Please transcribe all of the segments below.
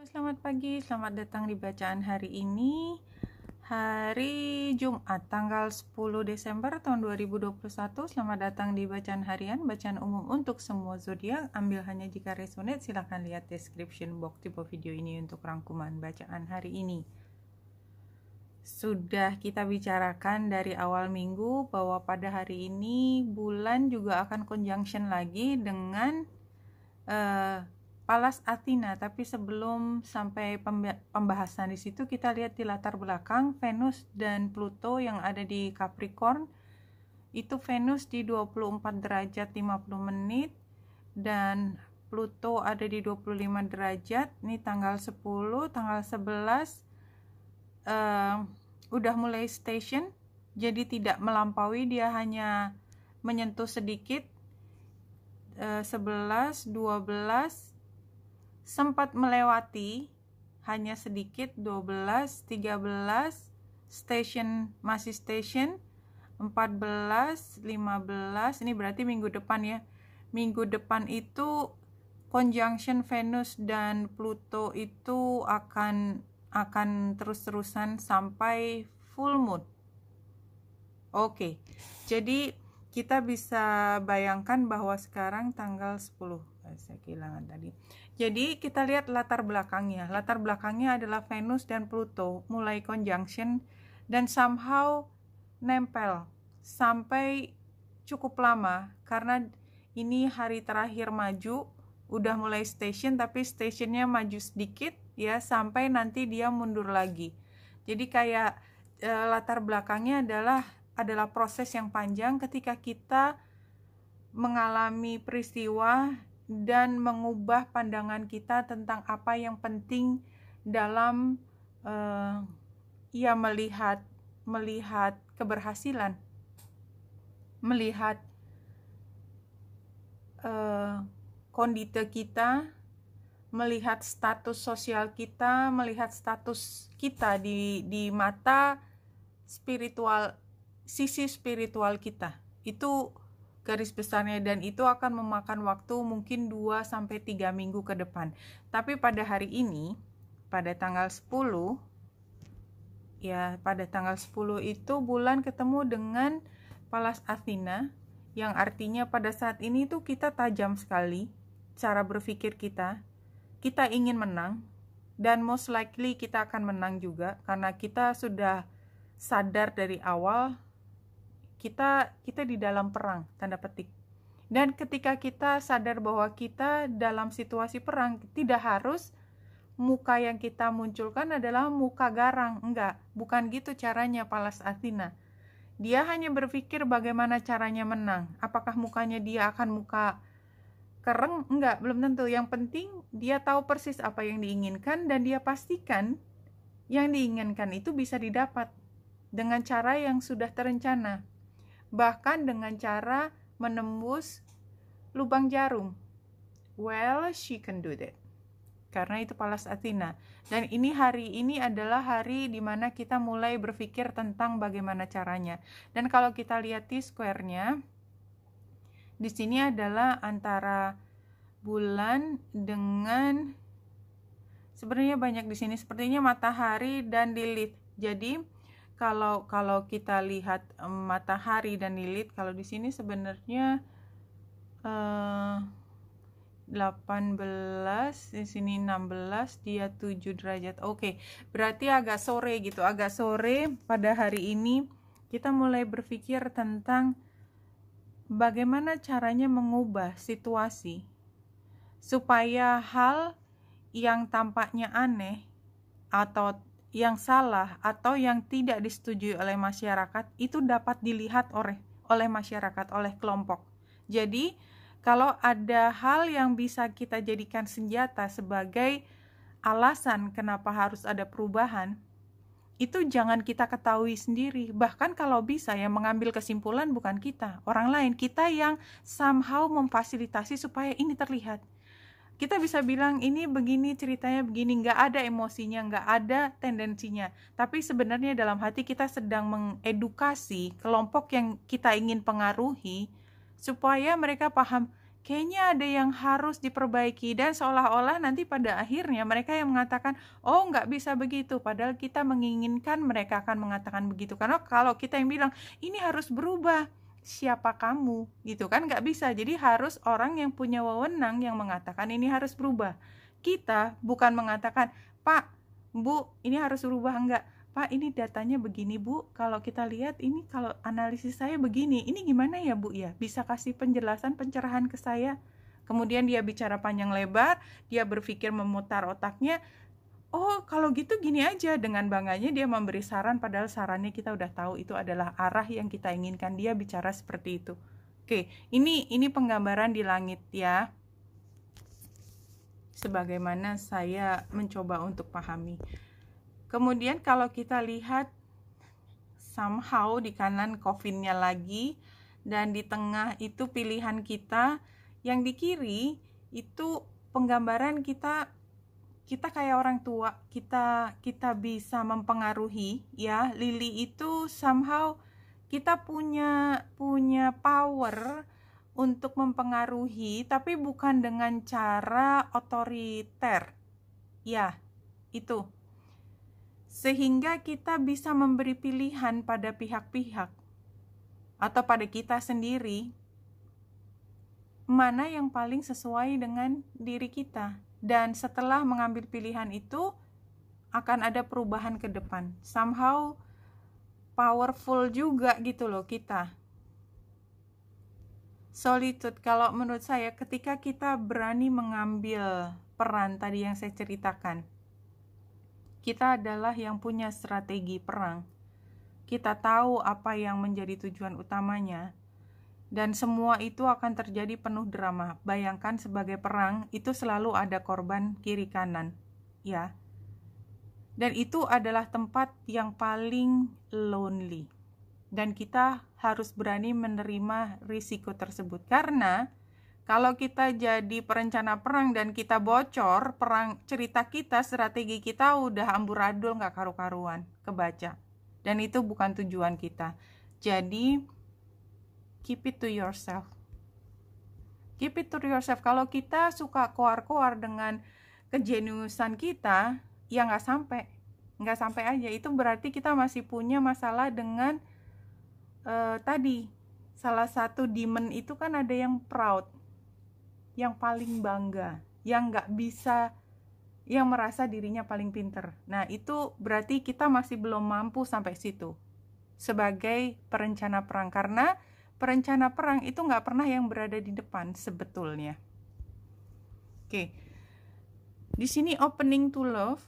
Selamat pagi, selamat datang di bacaan hari ini Hari Jumat tanggal 10 Desember tahun 2021 Selamat datang di bacaan harian, bacaan umum untuk semua zodiak. Ambil hanya jika resonate, silahkan lihat description box tipe video ini untuk rangkuman bacaan hari ini Sudah kita bicarakan dari awal minggu bahwa pada hari ini bulan juga akan conjunction lagi dengan uh, Palas Athena, tapi sebelum sampai pembahasan di situ kita lihat di latar belakang Venus dan Pluto yang ada di Capricorn. Itu Venus di 24 derajat 50 menit dan Pluto ada di 25 derajat. Ini tanggal 10, tanggal 11 uh, eh, udah mulai station. Jadi tidak melampaui, dia hanya menyentuh sedikit uh, 11, 12 sempat melewati hanya sedikit 12, 13 station masih station 14, 15 ini berarti minggu depan ya. Minggu depan itu conjunction Venus dan Pluto itu akan akan terus-terusan sampai full moon. Oke. Jadi kita bisa bayangkan bahwa sekarang tanggal 10 saya kehilangan tadi. Jadi kita lihat latar belakangnya. Latar belakangnya adalah Venus dan Pluto mulai conjunction dan somehow nempel sampai cukup lama karena ini hari terakhir maju udah mulai station tapi stationnya maju sedikit ya sampai nanti dia mundur lagi. Jadi kayak e, latar belakangnya adalah adalah proses yang panjang ketika kita mengalami peristiwa dan mengubah pandangan kita tentang apa yang penting dalam uh, ia melihat melihat keberhasilan, melihat uh, kondite kita, melihat status sosial kita, melihat status kita di di mata spiritual sisi spiritual kita itu garis besarnya dan itu akan memakan waktu mungkin 2 sampai 3 minggu ke depan. Tapi pada hari ini pada tanggal 10 ya pada tanggal 10 itu bulan ketemu dengan Palas Athena yang artinya pada saat ini tuh kita tajam sekali cara berpikir kita. Kita ingin menang dan most likely kita akan menang juga karena kita sudah sadar dari awal kita kita di dalam perang tanda petik dan ketika kita sadar bahwa kita dalam situasi perang tidak harus muka yang kita munculkan adalah muka garang enggak bukan gitu caranya Palas Athena dia hanya berpikir bagaimana caranya menang apakah mukanya dia akan muka kereng enggak belum tentu yang penting dia tahu persis apa yang diinginkan dan dia pastikan yang diinginkan itu bisa didapat dengan cara yang sudah terencana bahkan dengan cara menembus lubang jarum. Well, she can do that. Karena itu Palas Athena. Dan ini hari ini adalah hari di mana kita mulai berpikir tentang bagaimana caranya. Dan kalau kita lihat di square nya di sini adalah antara bulan dengan sebenarnya banyak di sini sepertinya matahari dan lilith. Jadi kalau kalau kita lihat um, matahari dan lilit kalau di sini sebenarnya uh, eh, 18 di sini 16 dia 7 derajat oke okay, berarti agak sore gitu agak sore pada hari ini kita mulai berpikir tentang bagaimana caranya mengubah situasi supaya hal yang tampaknya aneh atau yang salah atau yang tidak disetujui oleh masyarakat itu dapat dilihat oleh oleh masyarakat oleh kelompok. Jadi kalau ada hal yang bisa kita jadikan senjata sebagai alasan kenapa harus ada perubahan, itu jangan kita ketahui sendiri. Bahkan kalau bisa yang mengambil kesimpulan bukan kita, orang lain. Kita yang somehow memfasilitasi supaya ini terlihat kita bisa bilang ini begini ceritanya begini nggak ada emosinya nggak ada tendensinya tapi sebenarnya dalam hati kita sedang mengedukasi kelompok yang kita ingin pengaruhi supaya mereka paham kayaknya ada yang harus diperbaiki dan seolah-olah nanti pada akhirnya mereka yang mengatakan oh nggak bisa begitu padahal kita menginginkan mereka akan mengatakan begitu karena kalau kita yang bilang ini harus berubah siapa kamu gitu kan nggak bisa jadi harus orang yang punya wewenang yang mengatakan ini harus berubah kita bukan mengatakan pak bu ini harus berubah enggak pak ini datanya begini bu kalau kita lihat ini kalau analisis saya begini ini gimana ya bu ya bisa kasih penjelasan pencerahan ke saya kemudian dia bicara panjang lebar dia berpikir memutar otaknya oh kalau gitu gini aja dengan bangganya dia memberi saran padahal sarannya kita udah tahu itu adalah arah yang kita inginkan dia bicara seperti itu oke ini ini penggambaran di langit ya sebagaimana saya mencoba untuk pahami kemudian kalau kita lihat somehow di kanan kofinnya lagi dan di tengah itu pilihan kita yang di kiri itu penggambaran kita kita kayak orang tua kita kita bisa mempengaruhi ya Lily itu somehow kita punya punya power untuk mempengaruhi tapi bukan dengan cara otoriter ya itu sehingga kita bisa memberi pilihan pada pihak-pihak atau pada kita sendiri mana yang paling sesuai dengan diri kita dan setelah mengambil pilihan itu akan ada perubahan ke depan. Somehow powerful juga gitu loh kita. Solitude kalau menurut saya ketika kita berani mengambil peran tadi yang saya ceritakan. Kita adalah yang punya strategi perang. Kita tahu apa yang menjadi tujuan utamanya, dan semua itu akan terjadi penuh drama. Bayangkan sebagai perang itu selalu ada korban kiri kanan, ya. Dan itu adalah tempat yang paling lonely. Dan kita harus berani menerima risiko tersebut karena kalau kita jadi perencana perang dan kita bocor, perang cerita kita, strategi kita udah amburadul nggak karu-karuan, kebaca. Dan itu bukan tujuan kita. Jadi keep it to yourself keep it to yourself kalau kita suka koar-koar dengan kejeniusan kita ya nggak sampai nggak sampai aja itu berarti kita masih punya masalah dengan uh, tadi salah satu demon itu kan ada yang proud yang paling bangga yang nggak bisa yang merasa dirinya paling pinter nah itu berarti kita masih belum mampu sampai situ sebagai perencana perang karena perencana perang itu nggak pernah yang berada di depan sebetulnya. Oke, di sini opening to love,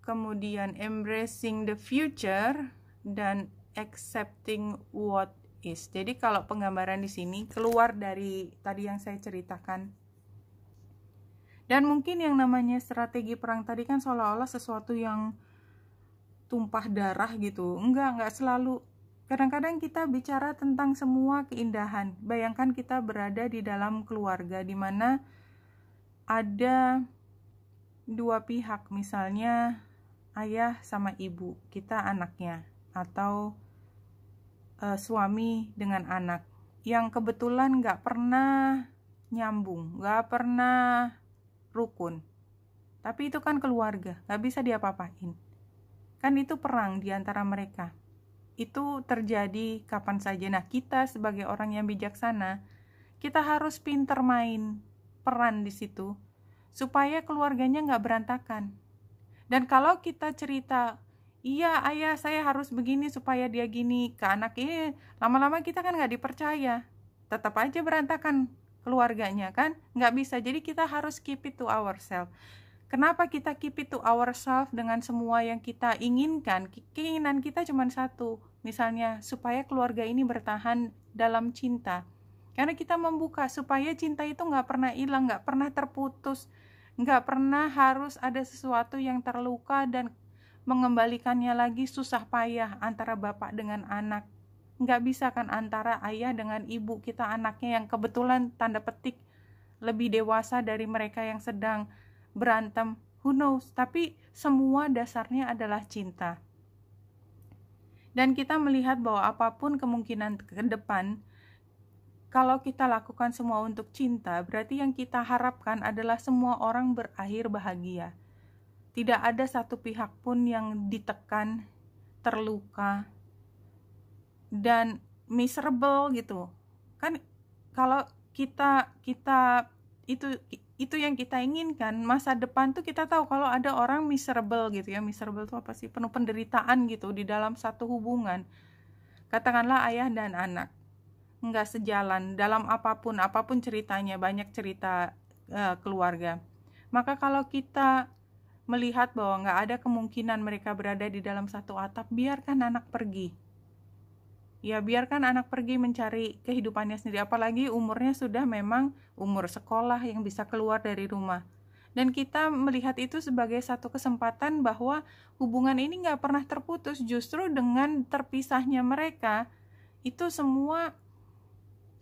kemudian embracing the future dan accepting what is. Jadi kalau penggambaran di sini keluar dari tadi yang saya ceritakan. Dan mungkin yang namanya strategi perang tadi kan seolah-olah sesuatu yang tumpah darah gitu. Enggak, enggak selalu Kadang-kadang kita bicara tentang semua keindahan. Bayangkan kita berada di dalam keluarga di mana ada dua pihak, misalnya ayah sama ibu, kita anaknya, atau e, suami dengan anak yang kebetulan nggak pernah nyambung, nggak pernah rukun. Tapi itu kan keluarga, nggak bisa diapa-apain. Kan itu perang di antara mereka itu terjadi kapan saja. Nah, kita sebagai orang yang bijaksana, kita harus pinter main peran di situ supaya keluarganya nggak berantakan. Dan kalau kita cerita, iya ayah saya harus begini supaya dia gini ke anak ini, iya, lama-lama kita kan nggak dipercaya. Tetap aja berantakan keluarganya kan, nggak bisa. Jadi kita harus keep it to ourselves. Kenapa kita keep it to ourselves dengan semua yang kita inginkan? Keinginan kita cuma satu, Misalnya, supaya keluarga ini bertahan dalam cinta. Karena kita membuka supaya cinta itu nggak pernah hilang, nggak pernah terputus, nggak pernah harus ada sesuatu yang terluka dan mengembalikannya lagi susah payah antara bapak dengan anak. Nggak bisa kan antara ayah dengan ibu kita anaknya yang kebetulan tanda petik lebih dewasa dari mereka yang sedang berantem. Who knows? Tapi semua dasarnya adalah cinta. Dan kita melihat bahwa apapun kemungkinan ke depan, kalau kita lakukan semua untuk cinta, berarti yang kita harapkan adalah semua orang berakhir bahagia. Tidak ada satu pihak pun yang ditekan, terluka, dan miserable gitu. Kan kalau kita kita itu itu yang kita inginkan masa depan tuh kita tahu kalau ada orang miserable gitu ya miserable tuh apa sih penuh penderitaan gitu di dalam satu hubungan katakanlah ayah dan anak nggak sejalan dalam apapun apapun ceritanya banyak cerita uh, keluarga maka kalau kita melihat bahwa nggak ada kemungkinan mereka berada di dalam satu atap biarkan anak pergi ya biarkan anak pergi mencari kehidupannya sendiri apalagi umurnya sudah memang umur sekolah yang bisa keluar dari rumah dan kita melihat itu sebagai satu kesempatan bahwa hubungan ini nggak pernah terputus justru dengan terpisahnya mereka itu semua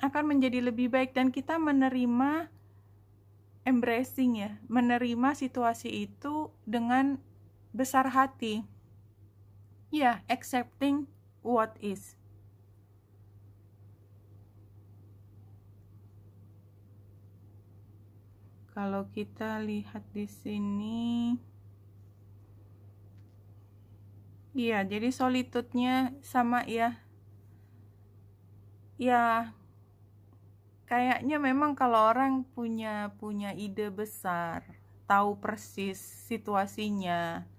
akan menjadi lebih baik dan kita menerima embracing ya menerima situasi itu dengan besar hati ya yeah, accepting what is kalau kita lihat di sini iya jadi solitudenya sama ya ya kayaknya memang kalau orang punya punya ide besar tahu persis situasinya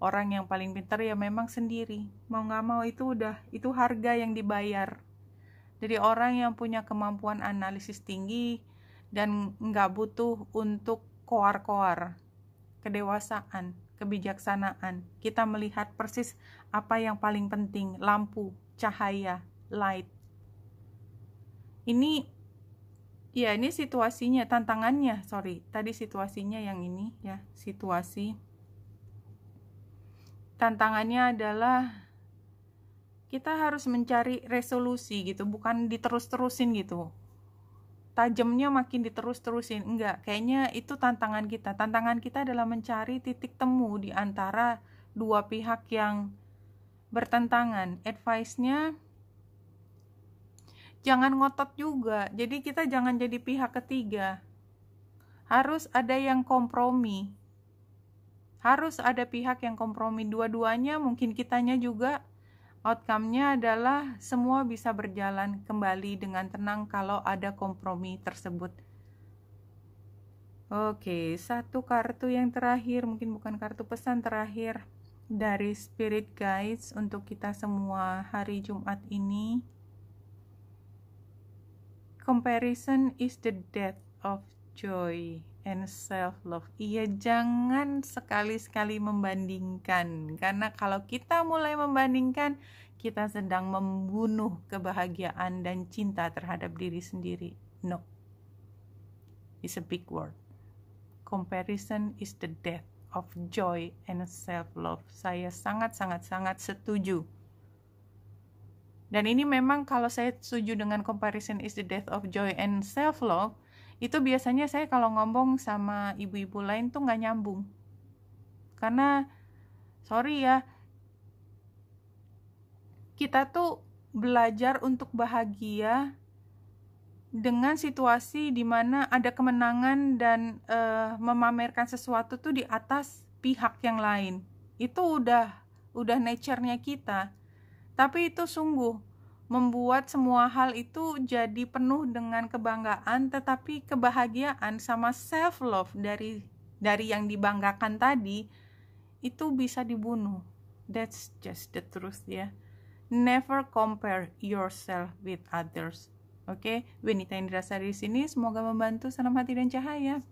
orang yang paling pintar ya memang sendiri mau nggak mau itu udah itu harga yang dibayar jadi orang yang punya kemampuan analisis tinggi dan nggak butuh untuk koar-koar kedewasaan kebijaksanaan kita melihat persis apa yang paling penting lampu cahaya light ini ya ini situasinya tantangannya sorry tadi situasinya yang ini ya situasi tantangannya adalah kita harus mencari resolusi gitu bukan diterus-terusin gitu tajamnya makin diterus-terusin enggak kayaknya itu tantangan kita tantangan kita adalah mencari titik temu di antara dua pihak yang bertentangan advice-nya jangan ngotot juga jadi kita jangan jadi pihak ketiga harus ada yang kompromi harus ada pihak yang kompromi dua-duanya mungkin kitanya juga Outcome-nya adalah semua bisa berjalan kembali dengan tenang kalau ada kompromi tersebut. Oke, satu kartu yang terakhir, mungkin bukan kartu pesan terakhir dari Spirit Guides untuk kita semua hari Jumat ini. Comparison is the death of joy and self love. Iya, jangan sekali-sekali membandingkan karena kalau kita mulai membandingkan, kita sedang membunuh kebahagiaan dan cinta terhadap diri sendiri. No. It's a big word. Comparison is the death of joy and self love. Saya sangat-sangat sangat setuju. Dan ini memang kalau saya setuju dengan comparison is the death of joy and self love, itu biasanya saya kalau ngomong sama ibu-ibu lain tuh nggak nyambung karena sorry ya kita tuh belajar untuk bahagia dengan situasi di mana ada kemenangan dan uh, memamerkan sesuatu tuh di atas pihak yang lain itu udah udah nature-nya kita tapi itu sungguh membuat semua hal itu jadi penuh dengan kebanggaan tetapi kebahagiaan sama self love dari dari yang dibanggakan tadi itu bisa dibunuh that's just the truth ya yeah. never compare yourself with others oke okay? Winita Indra di sini semoga membantu salam hati dan cahaya